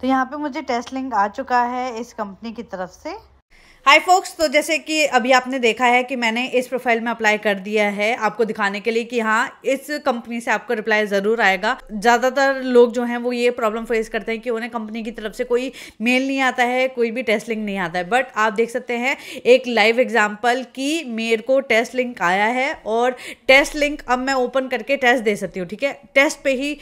तो यहाँ पे मुझे टेस्ट लिंक आ चुका है इस कंपनी की तरफ से हाय फोक्स तो जैसे कि अभी आपने देखा है कि मैंने इस प्रोफाइल में अप्लाई कर दिया है आपको दिखाने के लिए कि हाँ इस कंपनी से आपको रिप्लाई ज़रूर आएगा ज़्यादातर लोग जो हैं वो ये प्रॉब्लम फेस करते हैं कि उन्हें कंपनी की तरफ से कोई मेल नहीं आता है कोई भी टेस्ट लिंक नहीं आता है बट आप देख सकते हैं एक लाइव एग्जाम्पल कि मेरे को टेस्ट लिंक आया है और टेस्ट लिंक अब मैं ओपन करके टेस्ट दे सकती हूँ ठीक है टेस्ट पर ही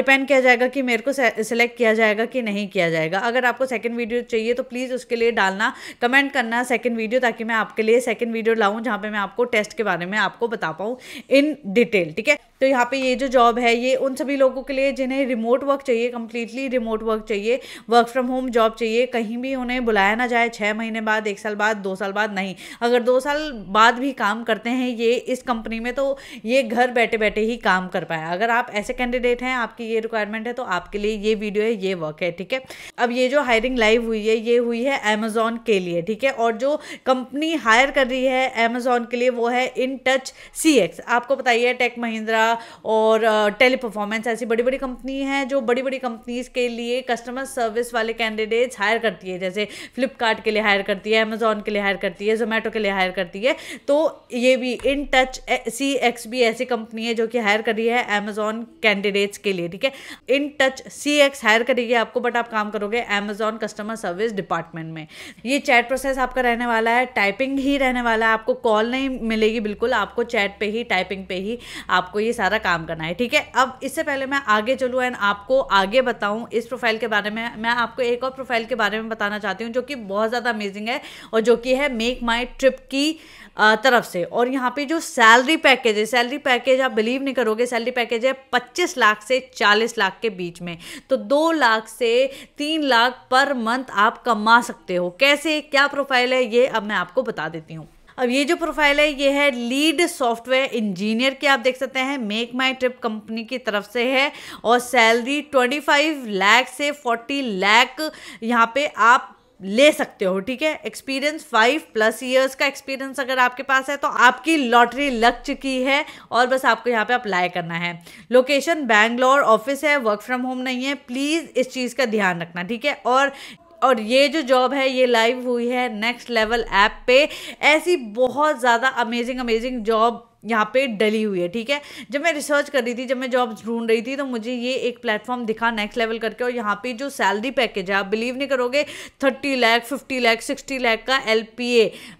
डिपेंड किया जाएगा कि मेरे को सेलेक्ट किया जाएगा कि नहीं किया जाएगा अगर आपको सेकेंड वीडियो चाहिए तो प्लीज़ उसके लिए डालना कमेंट करना करना सेकंड वीडियो ताकि मैं आपके लिए सेकंड वीडियो लाऊं जहां पे मैं आपको टेस्ट के बारे में आपको बता पाऊं इन डिटेल ठीक है तो यहाँ पे ये जो जॉब है ये उन सभी लोगों के लिए जिन्हें रिमोट वर्क चाहिए कम्प्लीटली रिमोट वर्क चाहिए वर्क फ्रॉम होम जॉब चाहिए कहीं भी उन्हें बुलाया ना जाए छः महीने बाद एक साल बाद दो साल बाद नहीं अगर दो साल बाद भी काम करते हैं ये इस कंपनी में तो ये घर बैठे बैठे ही काम कर पाए अगर आप ऐसे कैंडिडेट हैं आपकी ये रिक्वायरमेंट है तो आपके लिए ये वीडियो है ये वर्क है ठीक है अब ये जो हायरिंग लाइव हुई है ये हुई है अमेजोन के लिए ठीक है और जो कंपनी हायर कर रही है अमेजोन के लिए वो है इन टच सी आपको बताइए टेक महिंद्रा और टेली परफॉर्मेंस ऐसी बड़ी बड़ी कंपनी हैं जो बड़ी बड़ी कंपनीज़ के लिए कस्टमर सर्विस वाले कैंडिडेट्स हायर करती है जैसे फ्लिपकार्ट के लिए हायर करती है अमेज़ोन के लिए हायर करती है जोमेटो के लिए हायर करती है तो ये भी इन टच सी एक्स भी ऐसी कंपनी है जो कि हायर कर रही है अमेज़ॉन कैंडिडेट्स के लिए ठीक है in touch C X hire करेगी आपको बट आप काम करोगे अमेज़ॉन कस्टमर सर्विस डिपार्टमेंट में ये चैट प्रोसेस आपका रहने वाला है टाइपिंग ही रहने वाला है आपको कॉल नहीं मिलेगी बिल्कुल आपको चैट पे ही टाइपिंग पे ही आपको ये सारा काम करना है ठीक है अब इससे पहले मैं आगे चलूँ एंड आपको आगे बताऊँ इस प्रोफाइल के बारे में मैं आपको एक और प्रोफाइल के बारे में बताना चाहती हूँ जो कि बहुत ज़्यादा अमेजिंग है और जो कि है मेक माई ट्रिप की तरफ से और यहाँ पे जो सैलरी पैकेज है सैलरी पैकेज आप बिलीव नहीं करोगे सैलरी पैकेज है पच्चीस लाख से चालीस लाख के बीच में तो दो लाख से तीन लाख पर मंथ आप कमा सकते हो कैसे क्या प्रोफाइल है ये अब मैं आपको बता देती हूँ अब ये जो प्रोफाइल है ये है लीड सॉफ्टवेयर इंजीनियर की आप देख सकते हैं मेक माई ट्रिप कंपनी की तरफ से है और सैलरी ट्वेंटी फाइव लैख से फोर्टी लैख यहाँ पे आप ले सकते हो ठीक है एक्सपीरियंस फाइव प्लस ईयर्स का एक्सपीरियंस अगर आपके पास है तो आपकी लॉटरी लग चुकी है और बस आपको यहाँ पे अप्लाई करना है लोकेशन बैंगलोर ऑफिस है वर्क फ्रॉम होम नहीं है प्लीज़ इस चीज़ का ध्यान रखना ठीक है और और ये जो जॉब है ये लाइव हुई है नेक्स्ट लेवल ऐप पे ऐसी बहुत ज़्यादा अमेजिंग अमेजिंग जॉब यहाँ पे डली हुई है ठीक है जब मैं रिसर्च कर रही थी जब मैं जॉब ढूंढ रही थी तो मुझे ये एक प्लेटफॉर्म दिखा नेक्स्ट लेवल करके और यहाँ पे जो सैलरी पैकेज है आप बिलीव नहीं करोगे thirty lakh fifty lakh sixty lakh का एल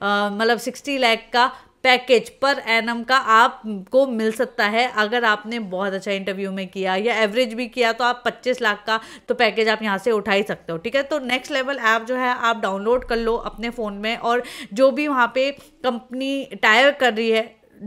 मतलब सिक्सटी लैख का पैकेज पर एनम का आपको मिल सकता है अगर आपने बहुत अच्छा इंटरव्यू में किया या एवरेज भी किया तो आप 25 लाख का तो पैकेज आप यहाँ से उठा ही सकते हो ठीक है तो नेक्स्ट लेवल ऐप जो है आप डाउनलोड कर लो अपने फ़ोन में और जो भी वहाँ पे कंपनी टायर कर रही है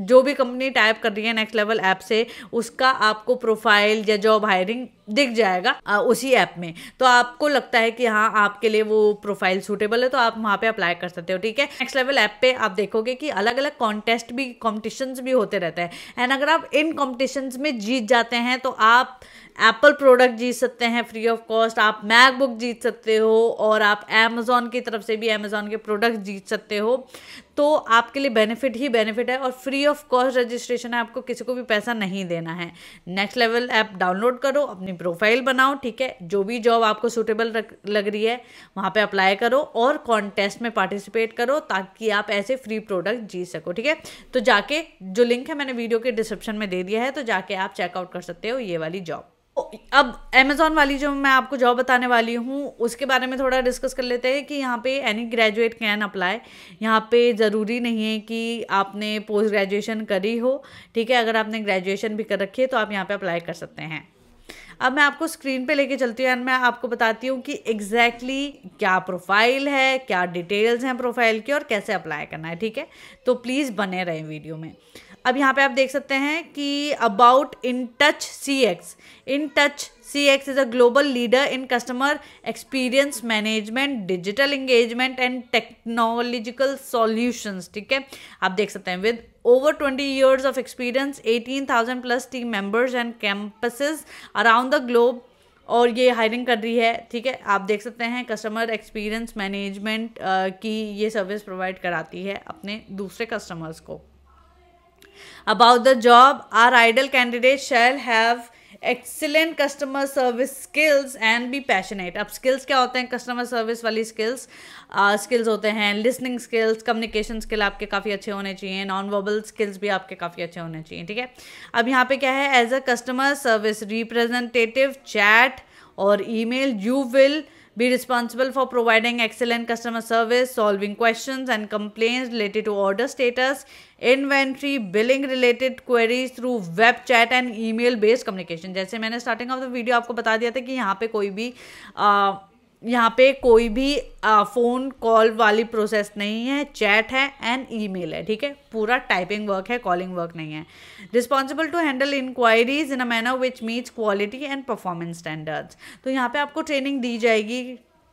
जो भी कंपनी टाइप कर रही है नेक्स्ट लेवल ऐप से उसका आपको प्रोफाइल या जॉब हायरिंग दिख जाएगा आ, उसी ऐप में तो आपको लगता है कि हाँ आपके लिए वो प्रोफाइल सूटेबल है तो आप वहाँ पे अप्लाई कर सकते हो ठीक है नेक्स्ट लेवल ऐप पे आप देखोगे कि अलग अलग कॉन्टेस्ट भी कॉम्पिटिशन्स भी होते रहते हैं एंड अगर आप इन कॉम्पिटिशन्स में जीत जाते हैं तो आप एप्पल प्रोडक्ट जीत सकते हैं फ्री ऑफ कॉस्ट आप मैकबुक जीत सकते हो और आप अमेज़ोन की तरफ से भी अमेज़ोन के प्रोडक्ट जीत सकते हो तो आपके लिए बेनिफिट ही बेनिफिट है और फ्री ऑफ कॉस्ट रजिस्ट्रेशन है आपको किसी को भी पैसा नहीं देना है नेक्स्ट लेवल ऐप डाउनलोड करो अपनी प्रोफाइल बनाओ ठीक है जो भी जॉब आपको सूटेबल लग रही है वहाँ पे अप्लाई करो और कॉन्टेस्ट में पार्टिसिपेट करो ताकि आप ऐसे फ्री प्रोडक्ट जीत सको ठीक है तो जाके जो लिंक है मैंने वीडियो के डिस्क्रिप्शन में दे दिया है तो जाके आप चेकआउट कर सकते हो ये वाली जॉब अब अमेजोन वाली जो मैं आपको जॉब बताने वाली हूँ उसके बारे में थोड़ा डिस्कस कर लेते हैं कि यहाँ पे एनी ग्रेजुएट कैन अप्लाई यहाँ पे ज़रूरी नहीं है कि आपने पोस्ट ग्रेजुएशन करी हो ठीक है अगर आपने ग्रेजुएशन भी कर रखी है तो आप यहाँ पे अप्लाई कर सकते हैं अब मैं आपको स्क्रीन पे लेके चलती हूँ एंड मैं आपको बताती हूँ कि एग्जैक्टली exactly क्या प्रोफाइल है क्या डिटेल्स हैं प्रोफाइल की और कैसे अप्लाई करना है ठीक है तो प्लीज़ बने रहें वीडियो में अब यहाँ पे आप देख सकते हैं कि about in touch C X in touch C X is a global leader in customer experience management digital engagement and technological solutions ठीक है आप देख सकते हैं with twenty 20 of experience eighteen 18000 plus team members and campus around the globe और ये hiring कर रही है ठीक है आप देख सकते हैं कस्टमर एक्सपीरियंस मैनेजमेंट की ये सर्विस प्रोवाइड कराती है अपने दूसरे कस्टमर्स को about the job our ideal candidate shall have excellent customer service skills and be passionate अब स्किल्स क्या होते हैं कस्टमर सर्विस वाली स्किल्स स्किल्स होते हैं लिसनिंग स्किल्स कम्युनिकेशन स्किल आपके काफ़ी अच्छे होने चाहिए नॉन वर्बल स्किल्स भी आपके काफ़ी अच्छे होने चाहिए ठीक है अब यहाँ पे क्या है as a customer service representative chat और email you will Be responsible for providing excellent customer service, solving questions and complaints related to order status, inventory billing related queries through web chat and email based communication जैसे मैंने starting of the video आपको बता दिया था कि यहाँ पे कोई भी uh, यहाँ पे कोई भी फ़ोन कॉल वाली प्रोसेस नहीं है चैट है एंड ईमेल है ठीक है पूरा टाइपिंग वर्क है कॉलिंग वर्क नहीं है responsible to handle inquiries in a manner which meets quality and performance standards तो यहाँ पे आपको ट्रेनिंग दी जाएगी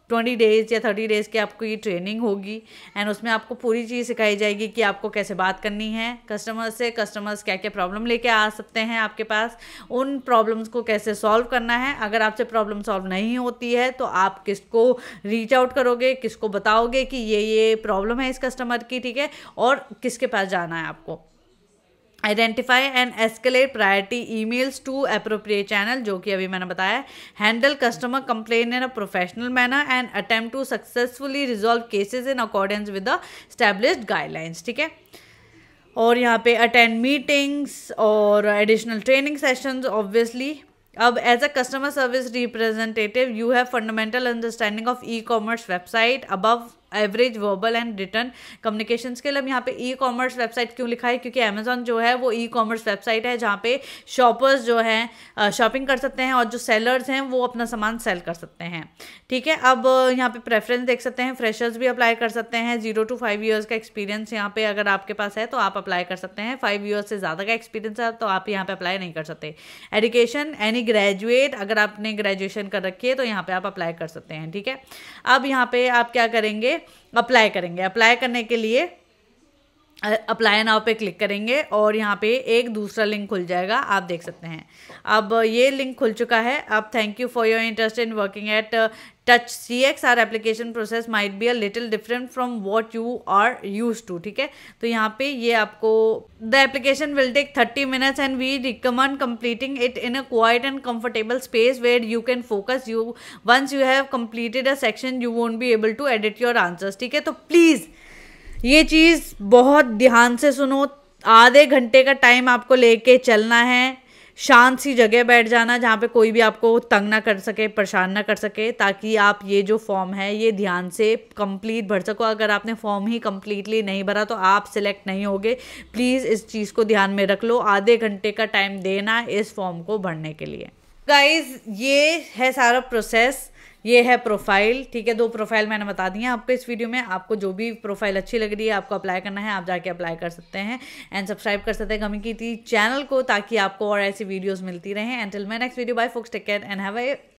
ट्वेंटी डेज या थर्टी डेज की आपको ये ट्रेनिंग होगी एंड उसमें आपको पूरी चीज़ सिखाई जाएगी कि आपको कैसे बात करनी है कस्टमर से कस्टमर्स क्या क्या प्रॉब्लम लेके आ सकते हैं आपके पास उन प्रॉब्लम्स को कैसे सॉल्व करना है अगर आपसे प्रॉब्लम सॉल्व नहीं होती है तो आप किसको रीच आउट करोगे किसको बताओगे कि ये ये प्रॉब्लम है इस कस्टमर की ठीक है और किसके पास जाना है आपको identify and escalate priority emails to appropriate channel जो कि अभी मैंने बताया handle customer complain in a professional manner and attempt to successfully resolve cases in accordance with the established guidelines ठीक है और यहाँ पे अटेंड मीटिंग्स और एडिशनल ट्रेनिंग सेशंस ऑब्वियसली अब as a customer service representative you have fundamental understanding of e commerce website above average verbal and written communication skill अब यहाँ पे ई कॉमर्स वेबसाइट क्यों लिखा है क्योंकि अमेजोन जो है वो ई कॉमर्स वेबसाइट है जहाँ पे शॉपर्स जो हैं शॉपिंग कर सकते हैं और जो सेलर्स हैं वो अपना सामान तो सेल तो तो कर सकते हैं ठीक है अब यहाँ पे प्रेफरेंस देख सकते हैं फ्रेशर्स भी अप्लाई कर सकते हैं जीरो टू फाइव ईयर्स का एक्सपीरियंस यहाँ पे अगर आपके पास है तो आप अप्लाई कर सकते हैं फाइव ईयर्स से ज़्यादा का एक्सपीरियंस है तो आप यहाँ पर अप्लाई नहीं कर सकते एडुकेशन एनी ग्रेजुएट अगर आपने ग्रेजुएशन कर रखी है तो यहाँ पर आप अप्लाई कर सकते हैं ठीक है अब यहाँ पर आप क्या करेंगे अप्लाई करेंगे अप्लाई करने के लिए अप्लाई नाव पे क्लिक करेंगे और यहाँ पे एक दूसरा लिंक खुल जाएगा आप देख सकते हैं अब ये लिंक खुल चुका है अब thank you for your interest in working at touch C X our application process might be a little different from what you are used to ठीक है तो यहाँ पे ये आपको the application will take thirty minutes and we recommend completing it in a quiet and comfortable space where you can focus you once you have completed a section you won't be able to edit your answers ठीक है तो please ये चीज़ बहुत ध्यान से सुनो आधे घंटे का टाइम आपको लेके चलना है शांत सी जगह बैठ जाना जहाँ पे कोई भी आपको तंग ना कर सके परेशान ना कर सके ताकि आप ये जो फॉर्म है ये ध्यान से कंप्लीट भर सको अगर आपने फॉर्म ही कम्प्लीटली नहीं भरा तो आप सिलेक्ट नहीं होगे प्लीज़ इस चीज़ को ध्यान में रख लो आधे घंटे का टाइम देना इस फॉर्म को भरने के लिए गाइज ये है सारा प्रोसेस ये है प्रोफाइल ठीक है दो प्रोफाइल मैंने बता दी हैं आपको इस वीडियो में आपको जो भी प्रोफाइल अच्छी लग रही है आपको अप्लाई करना है आप जाके अप्लाई कर सकते हैं एंड सब्सक्राइब कर सकते हैं कमी की थी चैनल को ताकि आपको और ऐसी वीडियोज़ मिलती रहें and till my next video bye folks take care and have A